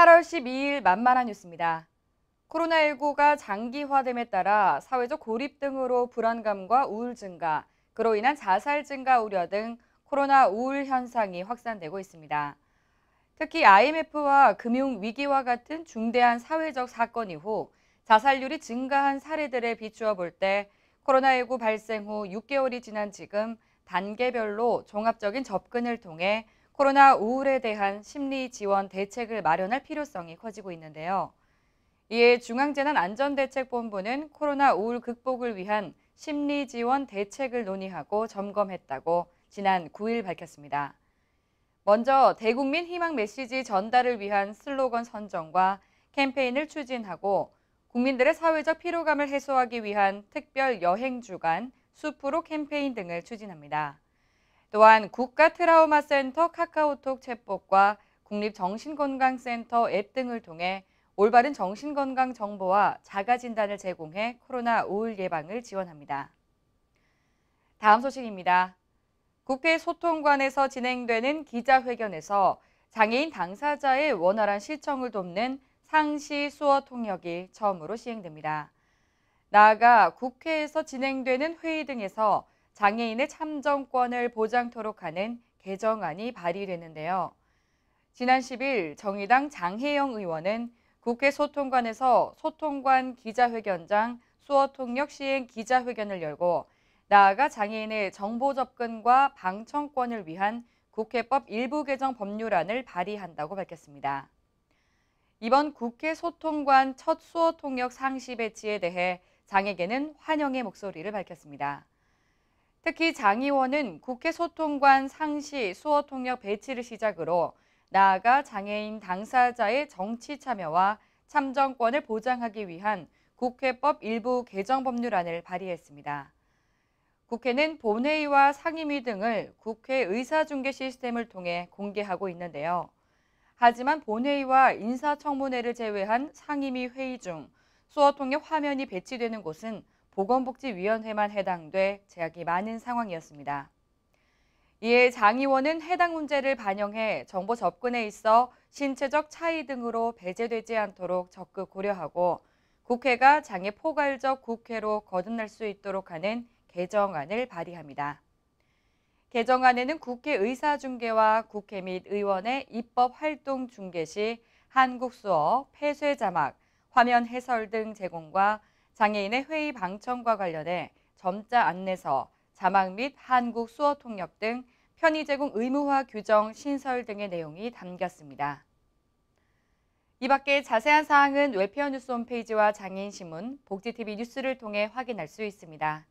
8월 12일 만만한 뉴스입니다. 코로나19가 장기화됨에 따라 사회적 고립 등으로 불안감과 우울 증가, 그로 인한 자살 증가 우려 등 코로나 우울 현상이 확산되고 있습니다. 특히 IMF와 금융 위기와 같은 중대한 사회적 사건 이후 자살률이 증가한 사례들에 비추어 볼 때 코로나19 발생 후 6개월이 지난 지금 단계별로 종합적인 접근을 통해 코로나 우울에 대한 심리 지원 대책을 마련할 필요성이 커지고 있는데요. 이에 중앙재난안전대책본부는 코로나 우울 극복을 위한 심리 지원 대책을 논의하고 점검했다고 지난 9일 밝혔습니다. 먼저 대국민 희망 메시지 전달을 위한 슬로건 선정과 캠페인을 추진하고 국민들의 사회적 피로감을 해소하기 위한 특별 여행 주간, 숲으로 캠페인 등을 추진합니다. 또한 국가 트라우마 센터 카카오톡 챗봇과 국립정신건강센터 앱 등을 통해 올바른 정신건강 정보와 자가진단을 제공해 코로나 우울 예방을 지원합니다. 다음 소식입니다. 국회 소통관에서 진행되는 기자회견에서 장애인 당사자의 원활한 시청을 돕는 상시 수어 통역이 처음으로 시행됩니다. 나아가 국회에서 진행되는 회의 등에서 장애인의 참정권을 보장토록 하는 개정안이 발의됐는데요 지난 10일 정의당 장혜영 의원은 국회 소통관에서 소통관 기자회견장 수어 통역 시행 기자회견을 열고 나아가 장애인의 정보 접근과 방청권을 위한 국회법 일부 개정 법률안을 발의한다고 밝혔습니다. 이번 국회 소통관 첫 수어 통역 상시 배치에 대해 장에게는 환영의 목소리를 밝혔습니다. 특히 장 의원은 국회 소통관 상시 수어 통역 배치를 시작으로 나아가 장애인 당사자의 정치 참여와 참정권을 보장하기 위한 국회법 일부 개정 법률안을 발의했습니다. 국회는 본회의와 상임위 등을 국회 의사중계 시스템을 통해 공개하고 있는데요. 하지만 본회의와 인사청문회를 제외한 상임위 회의 중 수어 통역 화면이 배치되는 곳은 보건복지위원회만 해당돼 제약이 많은 상황이었습니다. 이에 장 의원은 해당 문제를 반영해 정보 접근에 있어 신체적 차이 등으로 배제되지 않도록 적극 고려하고 국회가 장애 포괄적 국회로 거듭날 수 있도록 하는 개정안을 발의합니다. 개정안에는 국회 의사 중계와 국회 및 의원의 입법 활동 중계 시 한국 수어, 폐쇄 자막, 화면 해설 등 제공과 장애인의 회의 방청과 관련해 점자 안내서, 자막 및 한국 수어 통역 등 편의 제공 의무화 규정 신설 등의 내용이 담겼습니다. 이 밖에 자세한 사항은 웹페어 뉴스 홈페이지와 장애인신문, 복지TV 뉴스를 통해 확인할 수 있습니다.